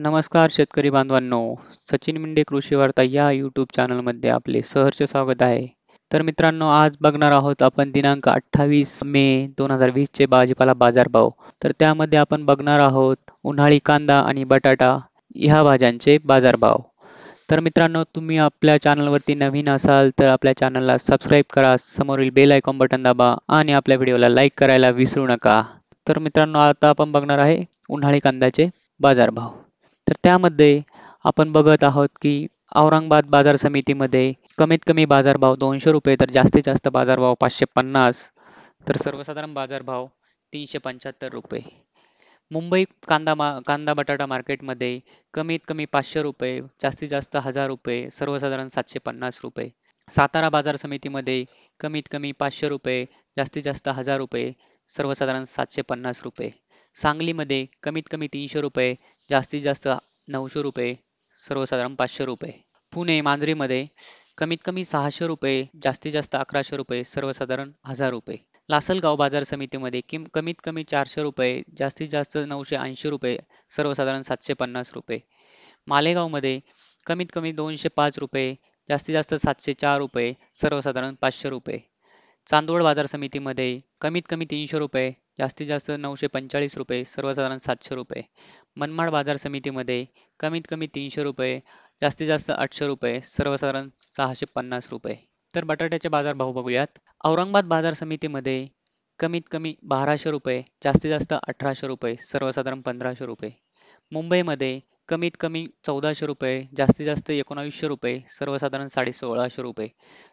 नमस्कार शेतकरी बांधवांनो सचिन मिंडे कृषी वार्ता या यूट्यूब चॅनलमध्ये आपले सहर्ष स्वागत आहे तर मित्रांनो आज बघणार आहोत आपण दिनांक अठ्ठावीस मे दोन हजार वीसचे भाजीपाला बाजारभाव तर त्यामध्ये आपण बघणार आहोत उन्हाळी कांदा आणि बटाटा ह्या भाज्यांचे बाजारभाव तर मित्रांनो तुम्ही आपल्या चॅनलवरती नवीन असाल तर आपल्या चॅनलला सबस्क्राईब करा समोरील बेल आयकॉन बटन दाबा आणि आपल्या व्हिडिओला लाईक करायला विसरू नका तर मित्रांनो आता आपण बघणार आहे उन्हाळी कांद्याचे बाजारभाव तर त्यामध्ये आपण बघत आहोत की औरंगाबाद बाजार समितीमध्ये कमीत कमी बाजारभाव दोनशे रुपये तर जास्तीत जास्त बाजारभाव पाचशे पन्नास तर सर्वसाधारण बाजारभाव तीनशे पंच्याहत्तर रुपये मुंबई कांदा मा कांदा बटाटा मार्केटमध्ये कमीत कमी पाचशे रुपये जास्तीत जास्त हजार रुपये सर्वसाधारण सातशे पन्नास रुपये सातारा बाजार समितीमध्ये कमीत कमी पाचशे रुपये जास्तीत जास्त हजार रुपये सर्वसाधारण सातशे पन्नास रुपये सांगलीमध्ये कमीत कमी तीनशे रुपये जास्तीत जास्त नऊशे रुपये सर्वसाधारण पाचशे रुपये पुणे मांजरीमध्ये कमीत कमी सहाशे रुपये जास्तीत जास्त अकराशे रुपये सर्वसाधारण हजार रुपये लासलगाव बाजार समितीमध्ये किम कमीत कमी चारशे रुपये जास्तीत जास्त नऊशे ऐंशी रुपये सर्वसाधारण सातशे पन्नास रुपये मालेगावमध्ये कमीत कमी दोनशे पाच रुपये जास्तीत जास्त सातशे चार रुपये सर्वसाधारण पाचशे रुपये चांदवड बाजार समितीमध्ये कमीत कमी तीनशे रुपये जास्तीत जास्त नऊशे पंचेचाळीस रुपये सर्वसाधारण सातशे रुपये मनमाड बाजार समितीमध्ये कमीत कमी तीनशे रुपये जास्तीत जास्त आठशे रुपये सर्वसाधारण सहाशे पन्नास रुपये तर बटाट्याचे बाजार भाव बघूयात औरंगाबाद बाजार समितीमध्ये कमीत कमी बाराशे रुपये जास्तीत जास्त अठराशे रुपये सर्वसाधारण पंधराशे रुपये मुंबईमध्ये कमीत कमी चौदाशे रुपये जास्तीत जास्त एकोणावीसशे रुपये सर्वसाधारण साडे सोळाशे रुपये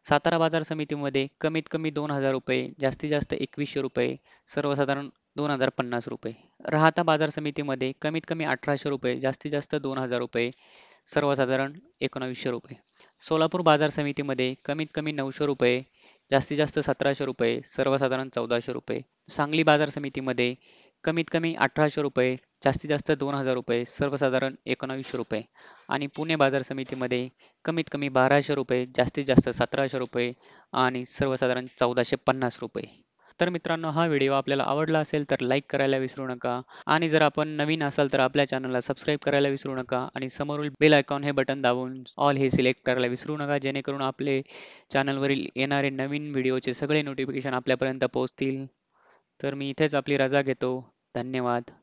सातारा बाजार समितीमध्ये कमीत कमी दोन हजार रुपये जास्तीत जास्त एकवीसशे रुपये सर्वसाधारण दोन हजार पन्नास रुपये राहता बाजार समितीमध्ये कमीत कमी अठराशे रुपये जास्तीत जास्त दोन हजार रुपये सर्वसाधारण एकोणावीसशे रुपये सोलापूर बाजार समितीमध्ये कमीत कमी नऊशे रुपये जास्तीत जास्त सतराशे रुपये सर्वसाधारण चौदाशे रुपये सांगली बाजार समितीमध्ये कमीत कमी अठराशे रुपये जास्तीत जास्त दोन हजार रुपये सर्वसाधारण एकोणावीसशे रुपये आणि पुणे बाजार समितीमध्ये कमीत कमी बाराशे रुपये जास्तीत जास्त सतराशे रुपये आणि सर्वसाधारण चौदाशे पन्नास रुपये तर मित्रांनो हा व्हिडिओ आपल्याला आवडला असेल तर लाईक करायला विसरू नका आणि जर आपण नवीन असाल तर आपल्या चॅनलला सबस्क्राईब करायला विसरू नका आणि समोरील बेल आयकॉन हे बटन दाबून ऑल हे सिलेक्ट करायला विसरू नका जेणेकरून आपले चॅनलवरील येणारे नवीन व्हिडिओचे सगळे नोटिफिकेशन आपल्यापर्यंत पोहोचतील तर मी इथेच आपली रजा घेतो धन्यवाद